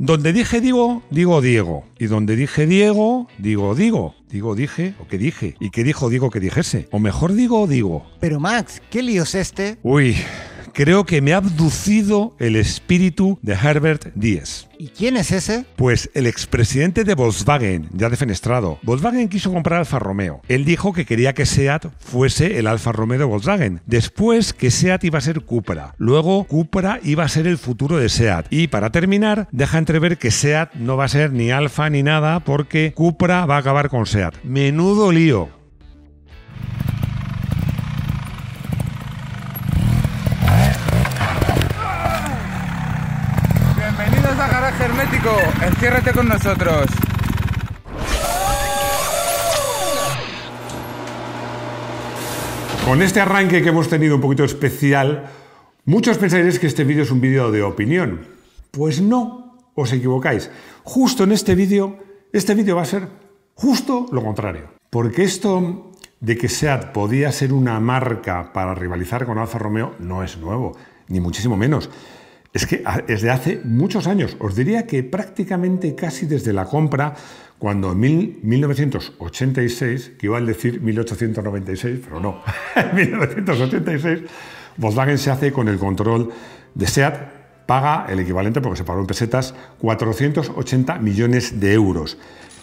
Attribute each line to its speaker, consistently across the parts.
Speaker 1: Donde dije digo, digo Diego. Y donde dije Diego, digo digo. Digo dije o que dije. Y que dijo digo que dijese. O mejor digo digo. Pero Max, ¿qué lío es este? Uy, Creo que me ha abducido el espíritu de Herbert Díez. ¿Y quién es ese? Pues el expresidente de Volkswagen, ya defenestrado. Volkswagen quiso comprar Alfa Romeo. Él dijo que quería que Seat fuese el Alfa Romeo de Volkswagen. Después que Seat iba a ser Cupra. Luego Cupra iba a ser el futuro de Seat. Y para terminar, deja entrever que Seat no va a ser ni Alfa ni nada porque Cupra va a acabar con Seat. Menudo lío. Enciérrate con nosotros. Con este arranque que hemos tenido un poquito especial, muchos pensaréis que este vídeo es un vídeo de opinión. Pues no, os equivocáis. Justo en este vídeo, este vídeo va a ser justo lo contrario. Porque esto de que SEAT podía ser una marca para rivalizar con Alfa Romeo no es nuevo, ni muchísimo menos es que desde hace muchos años, os diría que prácticamente casi desde la compra, cuando en 1986, que iba a decir 1896, pero no, en 1986, Volkswagen se hace con el control de SEAT, paga el equivalente, porque se pagó en pesetas, 480 millones de euros.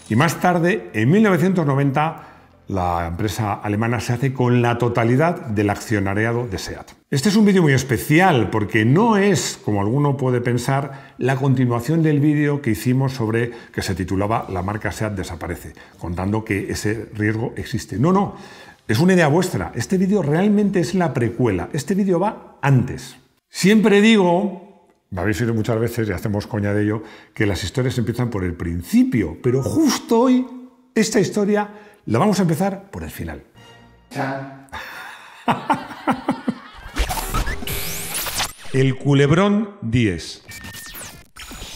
Speaker 1: Y más tarde, en 1990, la empresa alemana se hace con la totalidad del accionariado de SEAT. Este es un vídeo muy especial porque no es, como alguno puede pensar, la continuación del vídeo que hicimos sobre que se titulaba La marca SEAT desaparece, contando que ese riesgo existe. No, no, es una idea vuestra. Este vídeo realmente es la precuela. Este vídeo va antes. Siempre digo, me habéis oído muchas veces y hacemos coña de ello, que las historias empiezan por el principio, pero justo hoy esta historia la vamos a empezar por el final. el culebrón 10.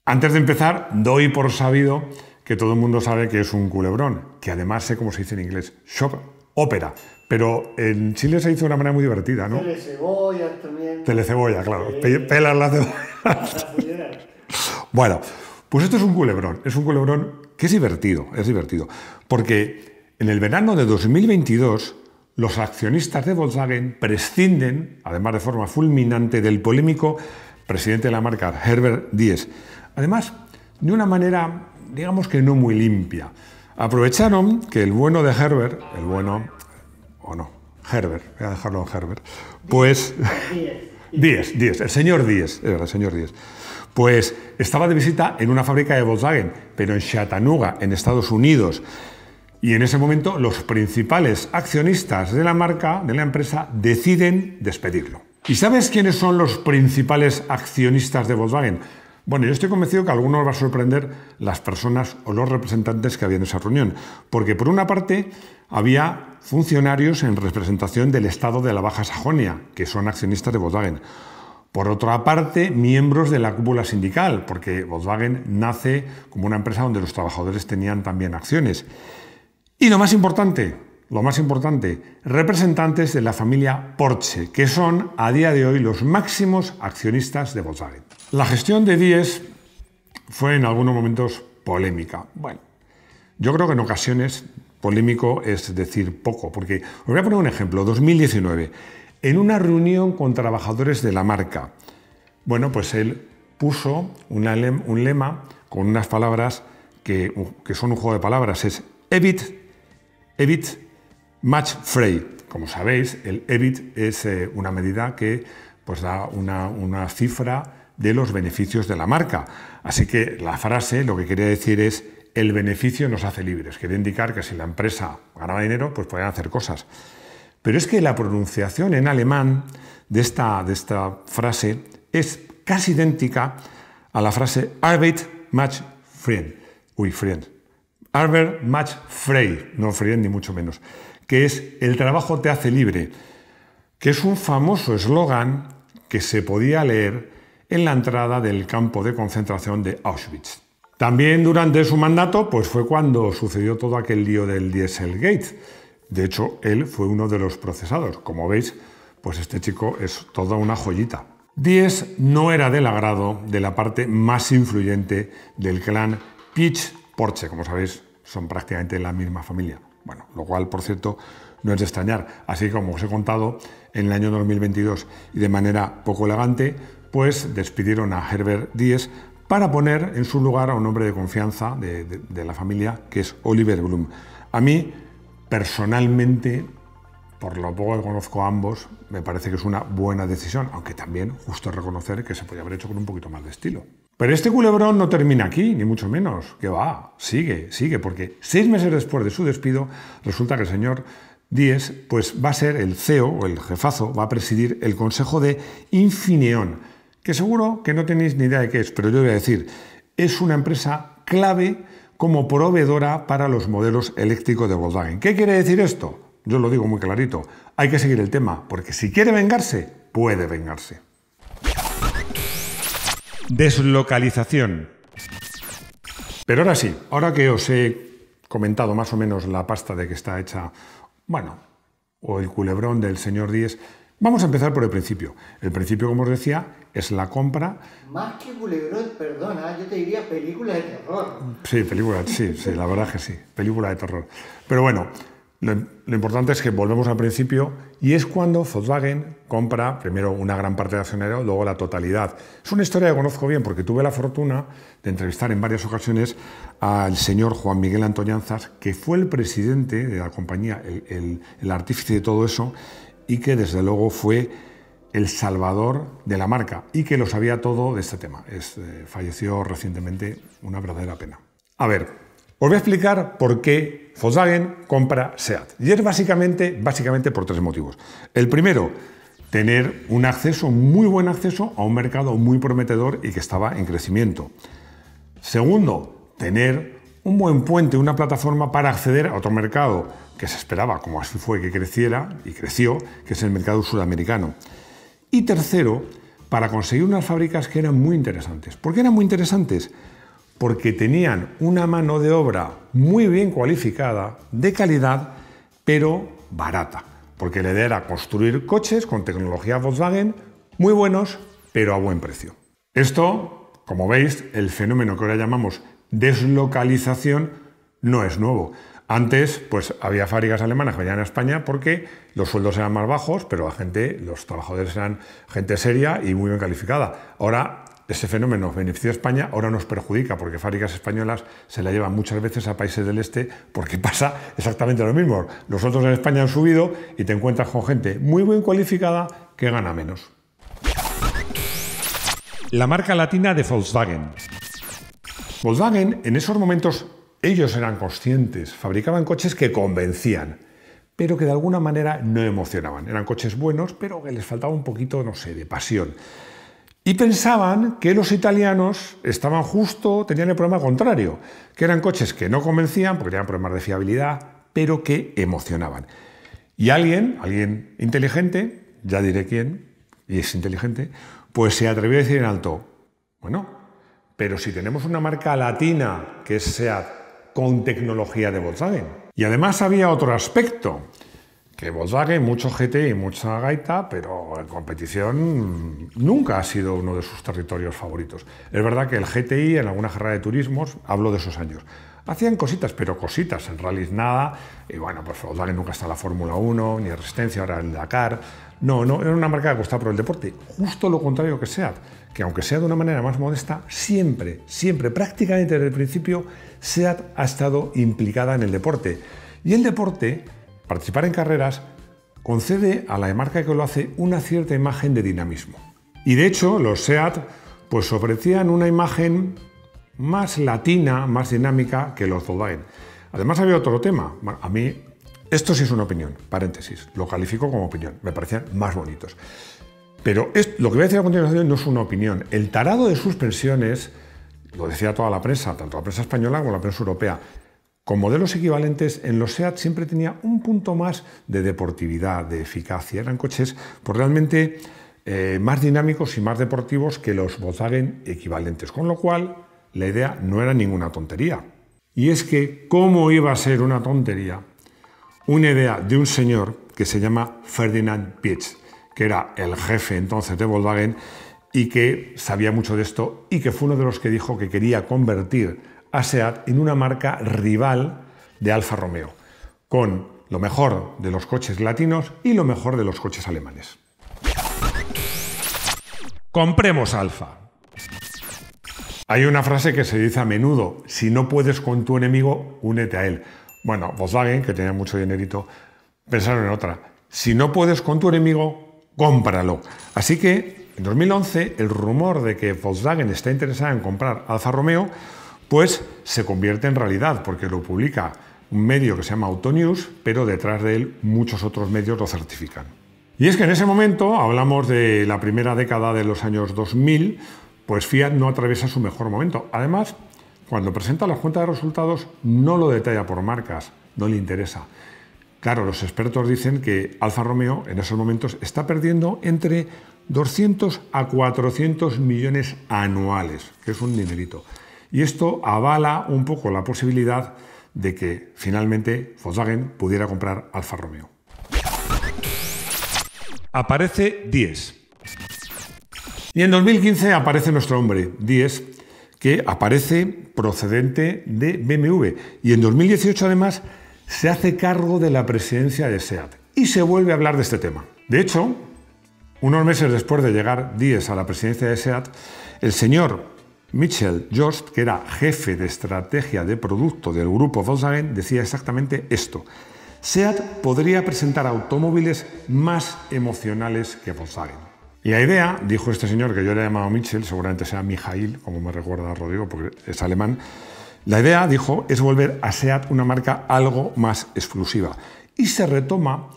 Speaker 1: Antes de empezar, doy por sabido que todo el mundo sabe que es un culebrón, que además sé cómo se dice en inglés, shop ópera. Pero en Chile se hizo de una manera muy divertida, ¿no? Telecebolla también. Telecebolla, claro. pelar la cebolla. bueno, pues esto es un culebrón. Es un culebrón que es divertido, es divertido. Porque en el verano de 2022, los accionistas de Volkswagen prescinden, además de forma fulminante, del polémico presidente de la marca, Herbert Díez. Además, de una manera, digamos que no muy limpia. Aprovecharon que el bueno de Herbert, el bueno, o no, Herbert, voy a dejarlo en Herbert, pues... Díez, Díez, el señor Díez, el señor Díez. Pues estaba de visita en una fábrica de Volkswagen, pero en Chattanooga, en Estados Unidos. Y en ese momento los principales accionistas de la marca, de la empresa, deciden despedirlo. ¿Y sabes quiénes son los principales accionistas de Volkswagen? Bueno, yo estoy convencido que a algunos va a sorprender las personas o los representantes que había en esa reunión, porque por una parte había funcionarios en representación del Estado de la Baja Sajonia, que son accionistas de Volkswagen. Por otra parte, miembros de la cúpula sindical, porque Volkswagen nace como una empresa donde los trabajadores tenían también acciones. Y lo más importante, lo más importante, representantes de la familia Porsche, que son a día de hoy los máximos accionistas de Volkswagen. La gestión de Diez fue en algunos momentos polémica. Bueno, yo creo que en ocasiones polémico es decir poco, porque os voy a poner un ejemplo, 2019, en una reunión con trabajadores de la marca, bueno, pues él puso un lema con unas palabras que, que son un juego de palabras, es EBIT EBIT Match frei. Como sabéis, el EBIT es eh, una medida que pues, da una, cifra de los beneficios de la marca. Así que la frase lo que quería decir es el beneficio nos hace libres. Quiere indicar que si la empresa gana dinero, pues pueden hacer cosas. Pero es que la pronunciación en alemán de esta, de esta frase es casi idéntica a la frase Arbeit match, Friend. Uy, Friend. Albert match Frey, no Frey ni mucho menos, que es El trabajo te hace libre, que es un famoso eslogan que se podía leer en la entrada del campo de concentración de Auschwitz. También durante su mandato pues fue cuando sucedió todo aquel lío del Dieselgate. De hecho, él fue uno de los procesados. Como veis, pues este chico es toda una joyita. Diez no era del agrado de la parte más influyente del clan Pitch Porsche, como sabéis, son prácticamente la misma familia. Bueno, lo cual, por cierto, no es de extrañar. Así como os he contado, en el año 2022 y de manera poco elegante, pues despidieron a Herbert Díez para poner en su lugar a un hombre de confianza de, la familia, que es Oliver Blum. A mí, personalmente, por lo poco que conozco a ambos, me parece que es una buena decisión, aunque también justo reconocer que se podía haber hecho con un poquito más de estilo. Pero este culebrón no termina aquí, ni mucho menos, que va, sigue, sigue, porque seis meses después de su despido, resulta que el señor Díez pues, va a ser el CEO o el jefazo, va a presidir el Consejo de Infineon, que seguro que no tenéis ni idea de qué es, pero yo voy a decir, es una empresa clave como proveedora para los modelos eléctricos de Volkswagen. ¿Qué quiere decir esto? Yo lo digo muy clarito, hay que seguir el tema, porque si quiere vengarse, puede vengarse. Deslocalización. Pero ahora sí, ahora que os he comentado más o menos la pasta de que está hecha, bueno, o el culebrón del señor Díez, vamos a empezar por el principio. El principio, como os decía, es la compra. Más que culebrón, perdona, yo te diría película de terror. Sí, película, sí, sí, la verdad que sí, película de terror. Pero bueno, lo, importante es que volvemos al principio y es cuando Volkswagen compra primero una gran parte de accionero, luego la totalidad. Es una historia que conozco bien porque tuve la fortuna de entrevistar en varias ocasiones al señor Juan Miguel Antoñanzas, que fue el presidente de la compañía, el, artífice de todo eso y que desde luego fue el salvador de la marca y que lo sabía todo de este tema. Eh, falleció recientemente, una verdadera pena. A ver, os voy a explicar por qué Volkswagen compra SEAT. Y es básicamente, básicamente por tres motivos. El primero, tener un acceso, muy buen acceso a un mercado muy prometedor y que estaba en crecimiento. Segundo, tener un buen puente, una plataforma para acceder a otro mercado que se esperaba, como así fue que creciera y creció, que es el mercado sudamericano. Y tercero, para conseguir unas fábricas que eran muy interesantes. ¿Por qué eran muy interesantes? porque tenían una mano de obra muy bien cualificada, de calidad, pero barata, porque la idea era construir coches con tecnología Volkswagen muy buenos, pero a buen precio. Esto, como veis, el fenómeno que ahora llamamos deslocalización no es nuevo. Antes, pues había fábricas alemanas que venían a España porque los sueldos eran más bajos, pero la gente, los trabajadores eran gente seria y muy bien calificada. Ahora ese fenómeno benefició a España, ahora nos perjudica porque fábricas españolas se la llevan muchas veces a países del este porque pasa exactamente lo mismo. Nosotros en España han subido y te encuentras con gente muy bien cualificada que gana menos. La marca latina de Volkswagen. Volkswagen en esos momentos ellos eran conscientes, fabricaban coches que convencían pero que de alguna manera no emocionaban. Eran coches buenos, pero que les faltaba un poquito, no sé, de pasión. Y pensaban que los italianos estaban justo, tenían el problema contrario, que eran coches que no convencían porque tenían problemas de fiabilidad, pero que emocionaban. Y alguien, alguien inteligente, ya diré quién, y es inteligente, pues se atrevió a decir en alto, bueno, pero si tenemos una marca latina que sea con tecnología de Volkswagen. Y además había otro aspecto, que Volkswagen, mucho GTI, y mucha gaita, pero en competición nunca ha sido uno de sus territorios favoritos. Es verdad que el GTI en alguna carrera de turismos, hablo de esos años, hacían cositas, pero cositas, en rallies nada, y bueno, pues Volkswagen nunca está en la Fórmula 1, ni en Resistencia, ahora en Dakar. No, no, era una marca que estaba por el deporte, justo lo contrario que SEAT, que aunque sea de una manera más modesta, siempre, siempre, prácticamente desde el principio, SEAT ha estado implicada en el deporte. Y el deporte Participar en carreras concede a la marca que lo hace una cierta imagen de dinamismo. Y de hecho, los SEAT pues ofrecían una imagen más latina, más dinámica que los Volkswagen. Además había otro tema. A mí, esto sí es una opinión, paréntesis, lo califico como opinión, me parecían más bonitos. Pero lo que voy a decir a continuación no es una opinión. El tarado de suspensiones, lo decía toda la prensa, tanto la prensa española como la prensa europea, con modelos equivalentes, en los SEAT siempre tenía un punto más de deportividad, de eficacia. Eran coches pues, realmente eh, más dinámicos y más deportivos que los Volkswagen equivalentes, con lo cual la idea no era ninguna tontería. Y es que, ¿cómo iba a ser una tontería? Una idea de un señor que se llama Ferdinand Pietz, que era el jefe entonces de Volkswagen y que sabía mucho de esto y que fue uno de los que dijo que quería convertir a en una marca rival de Alfa Romeo, con lo mejor de los coches latinos y lo mejor de los coches alemanes. Compremos Alfa. Hay una frase que se dice a menudo, si no puedes con tu enemigo, únete a él. Bueno, Volkswagen, que tenía mucho dinerito, pensaron en otra. Si no puedes con tu enemigo, cómpralo. Así que en 2011 el rumor de que Volkswagen está interesada en comprar Alfa Romeo pues se convierte en realidad, porque lo publica un medio que se llama Autonews, pero detrás de él muchos otros medios lo certifican. Y es que en ese momento, hablamos de la primera década de los años 2000, pues Fiat no atraviesa su mejor momento. Además, cuando presenta la cuentas de resultados no lo detalla por marcas, no le interesa. Claro, los expertos dicen que Alfa Romeo en esos momentos está perdiendo entre 200 a 400 millones anuales, que es un dinerito. Y esto avala un poco la posibilidad de que finalmente Volkswagen pudiera comprar Alfa Romeo. Aparece 10. Y en 2015 aparece nuestro hombre, 10, que aparece procedente de BMW. Y en 2018 además se hace cargo de la presidencia de SEAT. Y se vuelve a hablar de este tema. De hecho, unos meses después de llegar Díez a la presidencia de SEAT, el señor Mitchell Jost, que era jefe de estrategia de producto del grupo Volkswagen, decía exactamente esto. SEAT podría presentar automóviles más emocionales que Volkswagen. Y la idea, dijo este señor, que yo le he llamado Mitchell, seguramente sea Mijail, como me recuerda Rodrigo, porque es alemán, la idea, dijo, es volver a SEAT una marca algo más exclusiva. Y se retoma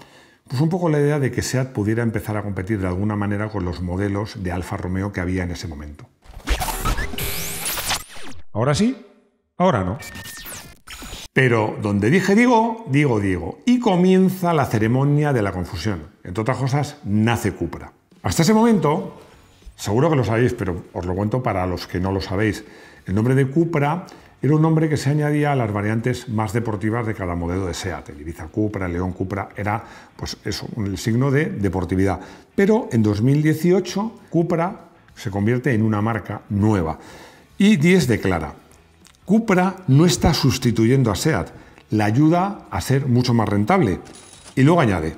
Speaker 1: pues un poco la idea de que SEAT pudiera empezar a competir de alguna manera con los modelos de Alfa Romeo que había en ese momento. Ahora sí, ahora no. Pero donde dije digo, digo digo Y comienza la ceremonia de la confusión. Entre otras cosas, nace Cupra. Hasta ese momento, seguro que lo sabéis, pero os lo cuento para los que no lo sabéis. El nombre de Cupra era un nombre que se añadía a las variantes más deportivas de cada modelo de SEAT. El Ibiza Cupra, León Cupra, era pues eso, el signo de deportividad. Pero en 2018, Cupra se convierte en una marca nueva. Y 10 declara, Cupra no está sustituyendo a SEAT, la ayuda a ser mucho más rentable. Y luego añade,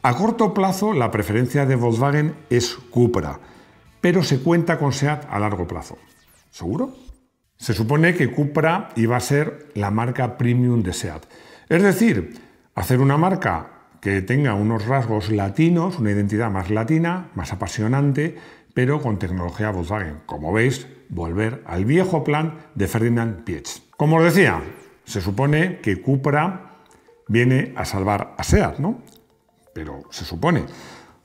Speaker 1: a corto plazo la preferencia de Volkswagen es Cupra, pero se cuenta con SEAT a largo plazo. ¿Seguro? Se supone que Cupra iba a ser la marca premium de SEAT. Es decir, hacer una marca que tenga unos rasgos latinos, una identidad más latina, más apasionante, pero con tecnología Volkswagen. Como veis, volver al viejo plan de Ferdinand Pietsch. Como os decía, se supone que Cupra viene a salvar a SEAT, ¿no? Pero se supone,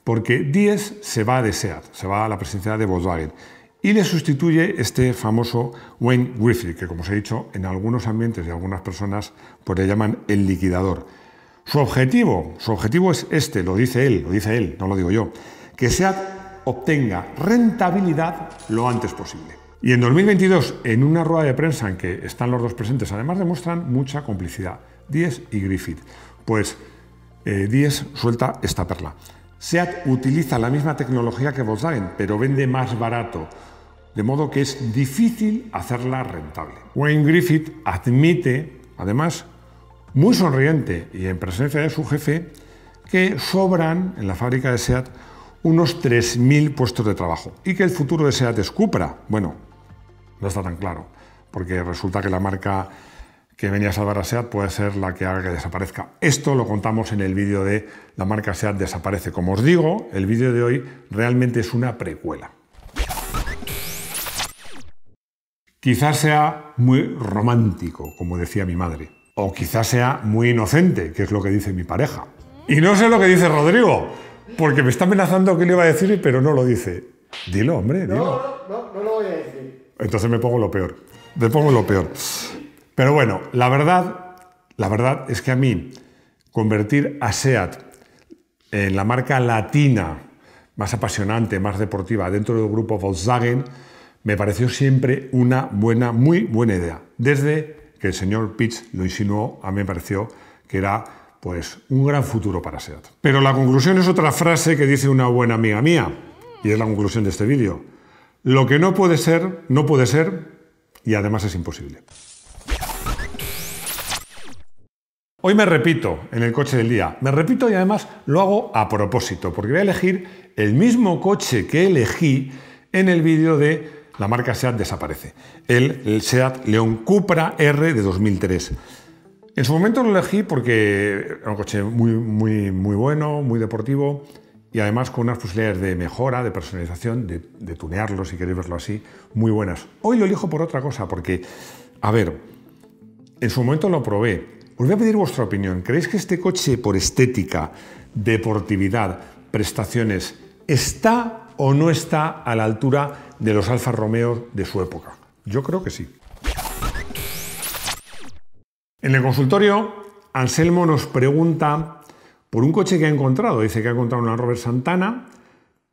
Speaker 1: porque Diez se va de SEAT, se va a la presidencia de Volkswagen y le sustituye este famoso Wayne Griffith, que como os he dicho, en algunos ambientes y algunas personas pues le llaman el liquidador. Su objetivo, su objetivo es este, lo dice él, lo dice él, no lo digo yo, que SEAT obtenga rentabilidad lo antes posible. Y en 2022, en una rueda de prensa en que están los dos presentes, además demuestran mucha complicidad, Díez y Griffith. Pues eh, suelta esta perla. SEAT utiliza la misma tecnología que Volkswagen, pero vende más barato, de modo que es difícil hacerla rentable. Wayne Griffith admite, además, muy sonriente y en presencia de su jefe, que sobran en la fábrica de SEAT unos 3.000 puestos de trabajo y que el futuro de SEAT es Cupra. Bueno, no está tan claro, porque resulta que la marca que venía a salvar a SEAT puede ser la que haga que desaparezca. Esto lo contamos en el vídeo de La marca SEAT desaparece. Como os digo, el vídeo de hoy realmente es una precuela. Quizás sea muy romántico, como decía mi madre, o quizás sea muy inocente, que es lo que dice mi pareja. Y no sé lo que dice Rodrigo, porque me está amenazando que le iba a decir, pero no lo dice. Dilo, hombre, dilo. no, entonces me pongo lo peor. Me pongo lo peor. Pero bueno, la verdad, la verdad es que a mí convertir a SEAT en la marca latina más apasionante, más deportiva dentro del grupo Volkswagen, me pareció siempre una buena, muy buena idea. Desde que el señor Pitts lo insinuó, a mí me pareció que era pues un gran futuro para SEAT. Pero la conclusión es otra frase que dice una buena amiga mía, y es la conclusión de este vídeo. Lo que no puede ser, no puede ser y además es imposible. Hoy me repito en el coche del día. Me repito y además lo hago a propósito, porque voy a elegir el mismo coche que elegí en el vídeo de la marca SEAT desaparece. El, SEAT León Cupra R de 2003. En su momento lo elegí porque era un coche muy, muy, muy bueno, muy deportivo, y además con unas posibilidades de mejora, de personalización, de, tunearlo, si queréis verlo así, muy buenas. Hoy lo elijo por otra cosa, porque, a ver, en su momento lo probé. Os voy a pedir vuestra opinión. ¿Creéis que este coche, por estética, deportividad, prestaciones, está o no está a la altura de los Alfa Romeo de su época? Yo creo que sí. En el consultorio, Anselmo nos pregunta por un coche que ha encontrado. Dice que ha encontrado una Rover Santana,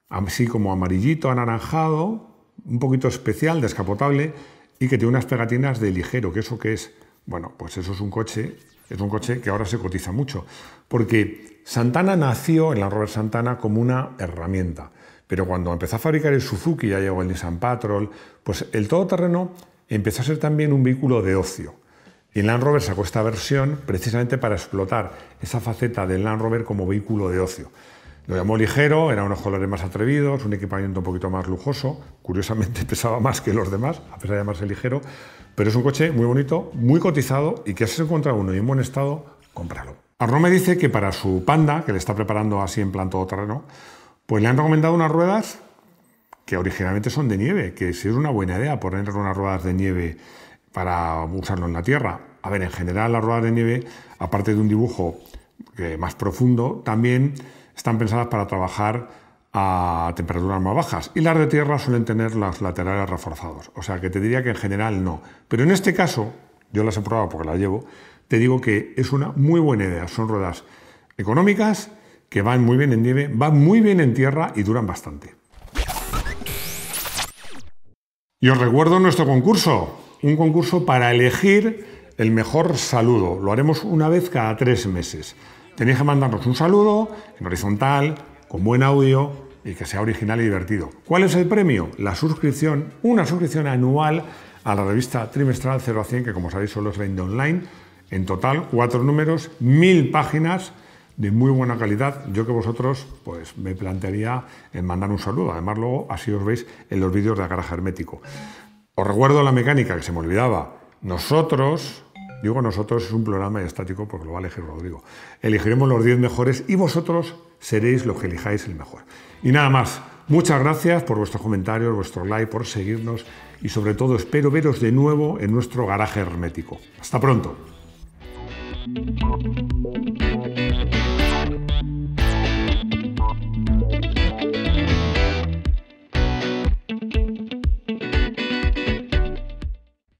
Speaker 1: así como amarillito, anaranjado, un poquito especial, descapotable, y que tiene unas pegatinas de ligero, que eso que es, bueno, pues eso es un coche, es un coche que ahora se cotiza mucho, porque Santana nació en la Rover Santana como una herramienta, pero cuando empezó a fabricar el Suzuki, ya llegó el Nissan Patrol, pues el todoterreno empezó a ser también un vehículo de ocio. Y el Land Rover sacó esta versión precisamente para explotar esa faceta del Land Rover como vehículo de ocio. Lo llamó ligero, eran unos colores más atrevidos, un equipamiento un poquito más lujoso, curiosamente pesaba más que los demás, a pesar de llamarse ligero, pero es un coche muy bonito, muy cotizado y que si se encuentra uno y en buen estado, cómpralo. a me dice que para su Panda, que le está preparando así en plan todo terreno, pues le han recomendado unas ruedas que originalmente son de nieve, que si es una buena idea poner unas ruedas de nieve para usarlo en la tierra. A ver, en general las ruedas de nieve, aparte de un dibujo eh, más profundo, también están pensadas para trabajar a temperaturas más bajas y las de tierra suelen tener las laterales reforzados. O sea que te diría que en general no. Pero en este caso, yo las he probado porque las llevo, te digo que es una muy buena idea. Son ruedas económicas que van muy bien en nieve, van muy bien en tierra y duran bastante. Y os recuerdo nuestro concurso un concurso para elegir el mejor saludo. Lo haremos una vez cada tres meses. Tenéis que mandarnos un saludo en horizontal, con buen audio y que sea original y divertido. ¿Cuál es el premio? La suscripción, una suscripción anual a la revista trimestral 0 a 100, que como sabéis solo se vende online. En total, cuatro números, mil páginas de muy buena calidad. Yo que vosotros, pues me plantearía en mandar un saludo. Además, luego así os veis en los vídeos de cara Hermético. Os recuerdo la mecánica que se me olvidaba. Nosotros, digo nosotros, es un programa estático porque lo va a elegir Rodrigo. Elegiremos los 10 mejores y vosotros seréis los que elijáis el mejor. Y nada más. Muchas gracias por vuestros comentarios, vuestro like, por seguirnos y sobre todo espero veros de nuevo en nuestro garaje hermético. Hasta pronto.